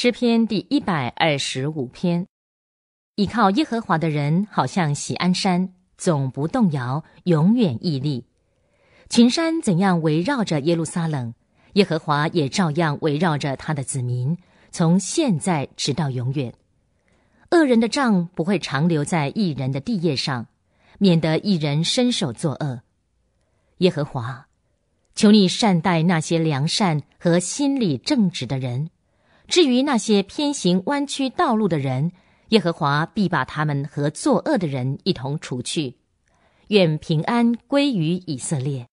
诗篇第一百二十五篇：倚靠耶和华的人，好像喜安山，总不动摇，永远屹立。群山怎样围绕着耶路撒冷，耶和华也照样围绕着他的子民，从现在直到永远。恶人的账不会长留在一人的地业上，免得一人伸手作恶。耶和华，求你善待那些良善和心理正直的人。至于那些偏行弯曲道路的人，耶和华必把他们和作恶的人一同除去。愿平安归于以色列。